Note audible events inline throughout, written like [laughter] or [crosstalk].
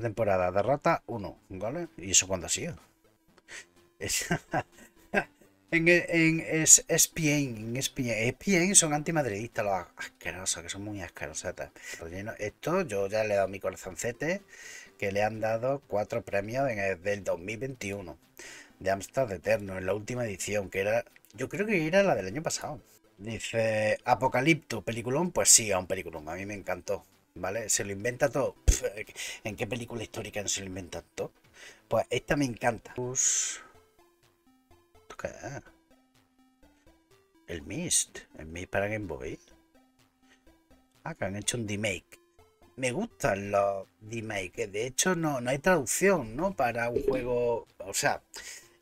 temporada, derrota 1, ¿vale? ¿Y eso cuando ha sido? [laughs] en, en es, en son antimadridistas, los asquerosos, que son muy asquerosos Esto yo ya le he dado mi corazoncete, que le han dado cuatro premios en el del 2021 de Amstrad Eterno, en la última edición, que era, yo creo que era la del año pasado. Dice, Apocalipto, peliculón, pues sí, a un peliculón, a mí me encantó, ¿vale? Se lo inventa todo, [laughs] ¿En qué película histórica se lo inventan Pues esta me encanta. Ah. El Mist. El Mist para Game Boy. Ah, que han hecho un remake. Me gustan los remakes. De hecho, no, hay traducción, ¿no? Para un juego. O sea,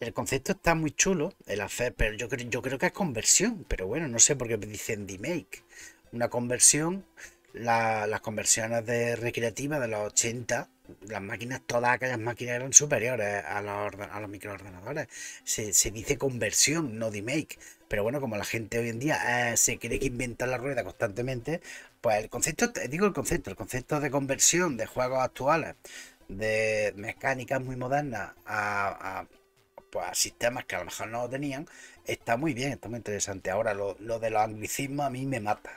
el concepto está muy chulo, el hacer, pero yo, creo, yo creo que es conversión. Pero bueno, no sé por qué dicen remake. Una conversión las conversiones de recreativa de los 80, las máquinas, todas aquellas máquinas eran superiores a los, a los microordenadores. Se, dice conversión, no demake. Pero bueno, como la gente hoy en día eh, se cree que inventa la rueda constantemente, pues el concepto, digo el concepto, el concepto de conversión de juegos actuales, de mecánicas muy modernas a, pues sistemas que a lo mejor no tenían, está muy bien, está muy interesante. Ahora, lo, lo de los anglicismos a mí me mata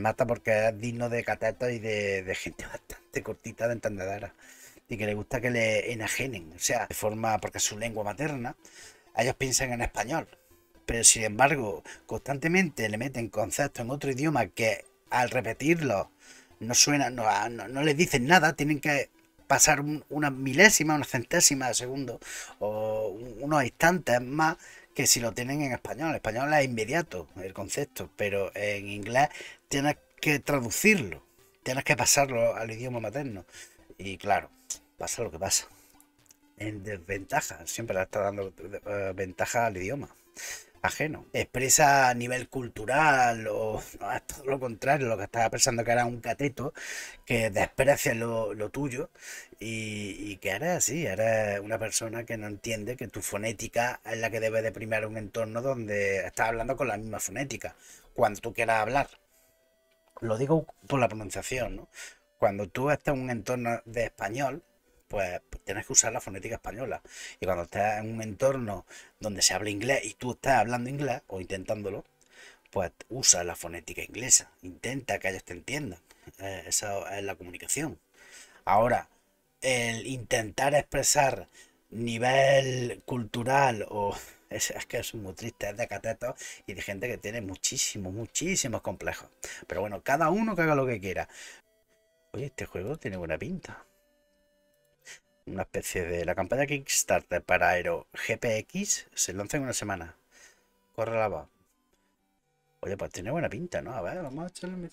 mata porque es digno de catetos y de, gente [laughs] bastante cortita de entendedera y que le gusta que le enajenen, o sea, de forma, porque su lengua materna, ellos piensan en español, pero sin embargo, constantemente le meten conceptos en otro idioma que al repetirlo no suena, no, no, les dicen nada, tienen que pasar unas una milésima, una centésima de segundo o unos instantes más que si lo tienen en español. En español es inmediato el concepto, pero en inglés tienes que traducirlo, tienes que pasarlo al idioma materno. Y claro, pasa lo que pasa. En desventaja, siempre le está dando eh, ventaja al idioma ajeno. Expresa a nivel cultural o todo lo contrario, lo que estaba pensando que era un cateto, que desprecia lo, tuyo y, y, que era así, era una persona que no entiende que tu fonética es la que debe de un entorno donde estás hablando con la misma fonética, cuando tú quieras hablar. Lo digo por la pronunciación, ¿no? Cuando tú estás en un entorno de español, pues, pues tienes que usar la fonética española. Y cuando estás en un entorno donde se habla inglés y tú estás hablando inglés o intentándolo, pues usa la fonética inglesa. Intenta que ellos te entiendan. Eh, esa es la comunicación. Ahora, el intentar expresar nivel cultural o [laughs] es, que es muy triste, es de cateto y de gente que tiene muchísimos, muchísimos complejos. Pero bueno, cada uno que haga lo que quiera. Oye, este juego tiene buena pinta una especie de la campaña Kickstarter para Aero GPX se lanza en una semana. Corre la va. Oye, pues tiene buena pinta, ¿no? A ver, vamos a echarle.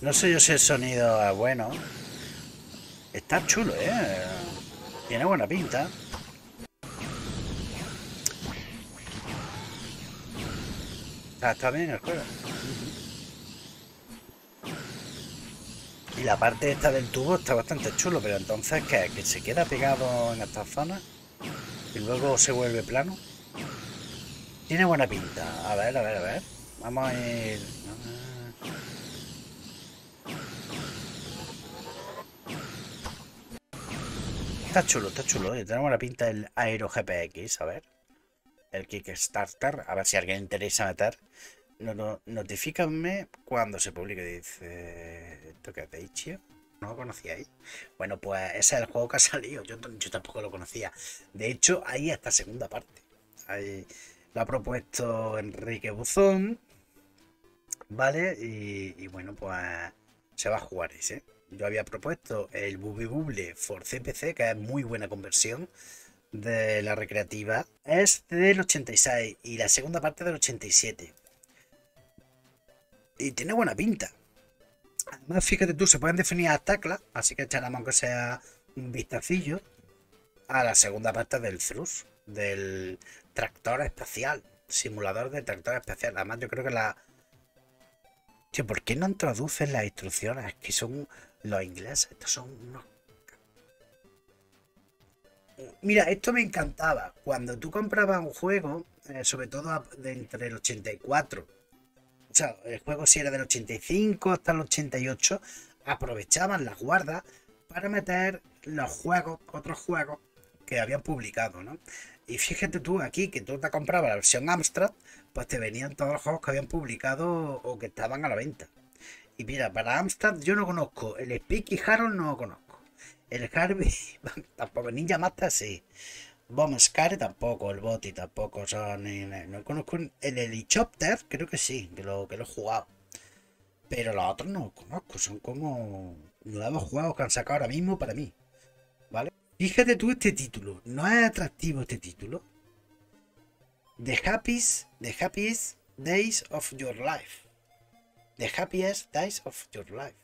No sé yo si el sonido es bueno. Está chulo, ¿eh? Tiene buena pinta. Ah, está, bien el juego. Y la parte esta del tubo está bastante chulo, pero entonces que se queda pegado en esta zona y luego se vuelve plano. Tiene buena pinta. A ver, a ver, a ver. Vamos a ir... Está chulo, está chulo. Eh. Tenemos la pinta del Aero GPX, a ver el Kickstarter, a ver si alguien interesa matar. No, no, cuando se publique. Dice. ¿Esto qué No lo ahí, Bueno, pues ese es el juego que ha salido. Yo, tampoco lo conocía. De hecho, ahí hasta segunda parte. Ahí lo ha propuesto Enrique Buzón. ¿Vale? Y, bueno, pues se va a jugar ese. Yo había propuesto el Bubble Bubble for CPC, que es muy buena conversión de la recreativa es del 86 y la segunda parte del 87. Y tiene buena pinta. Además, fíjate tú, se pueden definir las taclas. así que echaremos que sea un vistacillo a la segunda parte del Thrust, del tractor espacial, simulador de tractor espacial. Además, yo creo que la... ¿por qué no traducen las instrucciones? Es que son los ingleses, estos son unos Mira, esto me encantaba. Cuando tú comprabas un juego, eh, sobre todo de entre el 84, o sea, el juego si era del 85 hasta el 88, aprovechaban las guardas para meter los juegos, otros juegos que habían publicado, ¿no? Y fíjate tú aquí que tú te comprabas la versión Amstrad, pues te venían todos los juegos que habían publicado o que estaban a la venta. Y mira, para Amstrad yo no conozco, el Speak y Harold no conozco. El Harvey, [laughs] tampoco, Ninja Master sí. Bombscare tampoco, el Boti tampoco son. No conozco. El Helicopter creo que sí, que lo, que lo he jugado. Pero los otros no los conozco, son como nuevos juegos que han sacado ahora mismo para mí. ¿Vale? Fíjate tú este título, no es atractivo este título. The Happiest, the happiest Days of Your Life. The Happiest Days of Your Life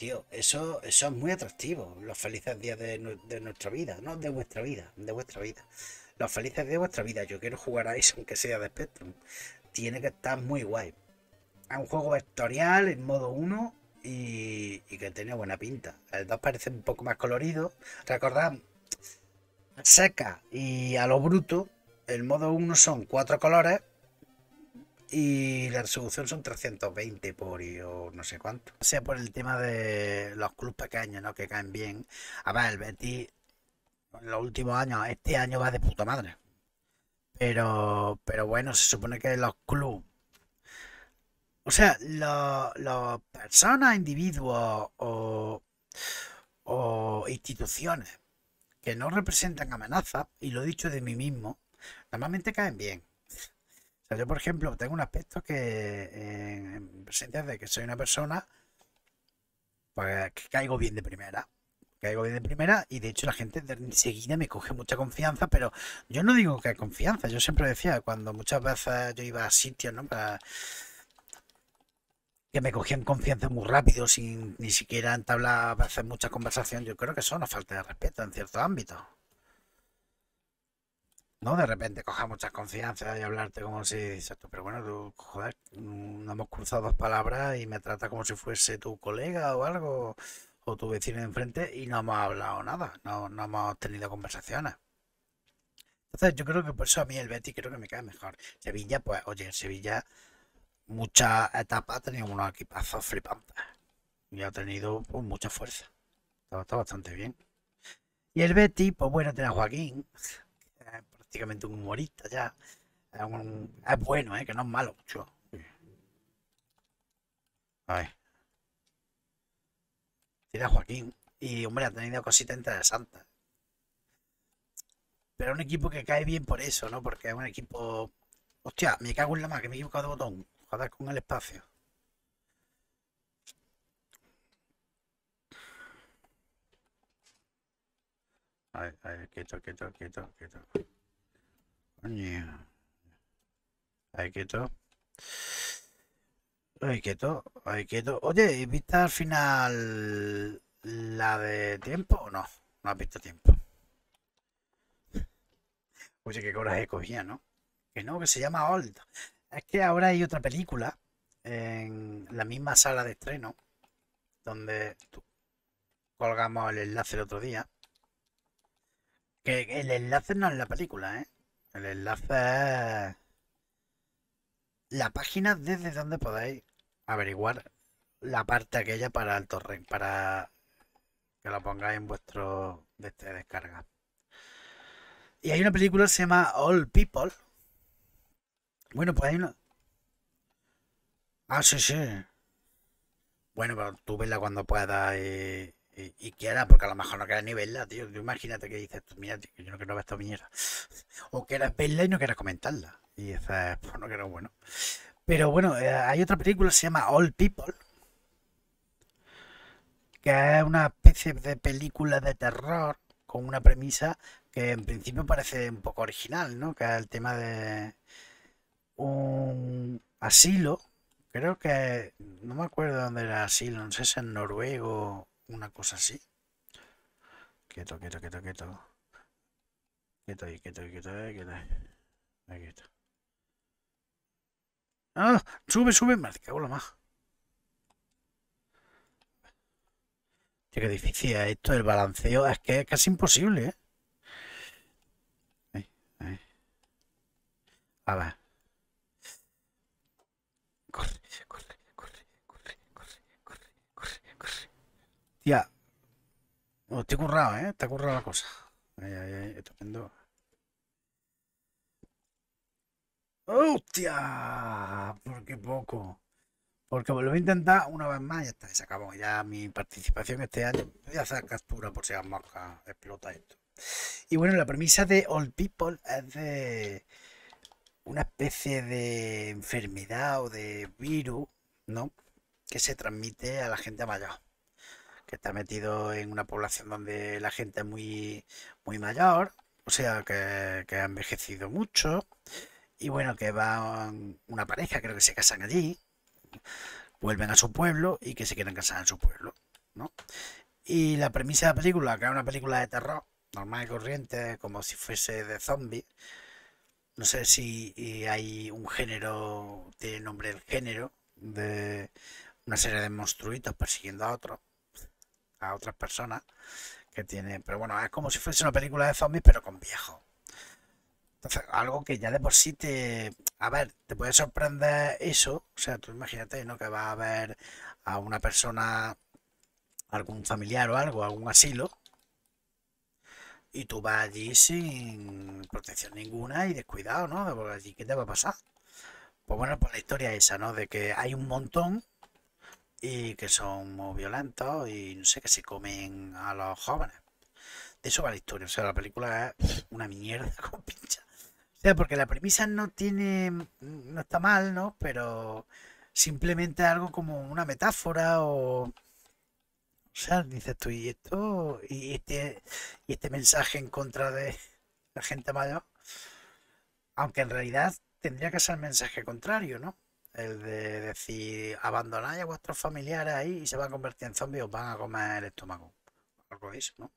tío, eso, es muy atractivo. Los felices días de, nuestra vida, no de vuestra vida, de vuestra vida. Los felices de vuestra vida. Yo quiero jugar a eso, aunque sea de Spectrum. Tiene que estar muy guay. Es un juego vectorial en modo 1 y, que tiene buena pinta. El 2 parece un poco más colorido. Recordad, seca y a lo bruto, el modo 1 son cuatro colores y la resolución son 320 por o no sé cuánto. O sea, por el tema de los clubes pequeños, ¿no? Que caen bien. A ver, el Betis en los últimos años, este año va de puta madre. Pero, pero bueno, se supone que los clubes o sea, las personas, individuos o, o, instituciones que no representan amenaza, y lo he dicho de mí mismo, normalmente caen bien yo, por ejemplo, tengo un aspecto que en presencia de que soy una persona pues, que caigo bien de primera. Caigo bien de primera y de hecho la gente de enseguida me coge mucha confianza, pero yo no digo que hay confianza, yo siempre decía, cuando muchas veces yo iba a sitios, que me cogían confianza muy rápido sin ni siquiera entablar muchas conversaciones. mucha conversación, yo creo que eso falta de respeto en ciertos ámbitos no de repente coja muchas confianza y hablarte como si pero bueno, tú, joder, mm, no hemos cruzado dos palabras y me trata como si fuese tu colega o algo, o tu vecino de enfrente y no hemos hablado nada, no, hemos tenido conversaciones. Entonces yo creo que por eso a mí el Betty creo que me cae mejor. Sevilla, pues, oye, en Sevilla, muchas etapas ha tenido unos equipazos flipantes y ha tenido pues, mucha fuerza. Está, está bastante bien. Y el Betty, pues bueno, tiene a Joaquín prácticamente un humorista ya. Es, un, es bueno, ¿eh? que no es malo. A ver. Tira Joaquín. Y hombre, ha tenido cositas interesantes. Pero un equipo que cae bien por eso, ¿no? Porque es un equipo. Hostia, me cago en la más, que me he equivocado de botón. Joder con el espacio. A ver, a ver, quieto, quieto, quieto, quieto. Ay, quieto. Ay, quieto, hay quieto. Oye, ¿y viste al final la de tiempo o no? No has visto tiempo. Oye, qué coraje cogía, ¿no? Que no, que se llama Old. Es que ahora hay otra película en la misma sala de estreno donde colgamos el enlace el otro día. Que el enlace no es la película, ¿eh? El enlace es la página desde donde podáis averiguar la parte aquella para el torrent, para que la pongáis en vuestro de este descarga. Y hay una película que se llama All People. Bueno, pues hay una. Ah, sí, sí. Bueno, pues tú vela cuando puedas y y, qué era, porque a lo mejor no quieras ni verla, tío. imagínate que dices, mira, yo no quiero ver esta mierda. [laughs] O quieras verla y no querías comentarla. Y esa es, pues no era bueno. Pero bueno, eh, hay otra película, se llama All People, que es una especie de película de terror con una premisa que en principio parece un poco original, ¿no? Que es el tema de un asilo, creo que, no me acuerdo dónde era asilo, no sé si en noruego una cosa así. Quieto, quieto, quieto, quieto. Quieto ahí, quieto ahí, quieto quieto ahí. quieto. ¡Ah! ¡Sube, sube! Me cago la más. qué difícil es esto el balanceo. Es que es casi imposible, ¿eh? A ver. Ya. Oh, te currado, ¿eh? Está la cosa. estupendo. ¡Hostia! ¿Por qué poco? Porque lo voy a intentar una vez más y ya está. Se acabó ya mi participación este año. Voy a hacer captura por si las explota esto. Y bueno, la premisa de Old People es de una especie de enfermedad o de virus, ¿no? Que se transmite a la gente mayor que está metido en una población donde la gente es muy, muy mayor, o sea, que, ha envejecido mucho, y bueno, que va una pareja, creo que se casan allí, vuelven a su pueblo y que se quieren casar en su pueblo, ¿no? Y la premisa de la película, que es una película de terror, normal y corriente, como si fuese de zombies, no sé si hay un género, tiene nombre el género, de una serie de monstruitos persiguiendo a otros a otras personas que tienen. Pero bueno, es como si fuese una película de zombies, pero con viejos. Entonces, algo que ya de por sí te. A ver, te puede sorprender eso. O sea, tú imagínate, ¿no? Que va a ver a una persona, algún familiar o algo, algún asilo. Y tú vas allí sin protección ninguna y descuidado, ¿no? por allí, ¿qué te va a pasar? Pues bueno, pues la historia esa, ¿no? De que hay un montón y que son muy violentos y no sé, que se comen a los jóvenes. De eso va la historia, o sea, la película es una mierda [laughs] con pincha. O sea, porque la premisa no tiene, mm, no está mal, ¿no? Pero simplemente algo como una metáfora o... O sea, dices tú, y esto, y este, y este mensaje en contra de [laughs] la gente mayor, aunque en realidad tendría que ser el mensaje contrario, ¿no? El de decir, abandonad a vuestros familiares ahí y se van a convertir en zombies, o van a comer el estómago. Algo eso, ¿no?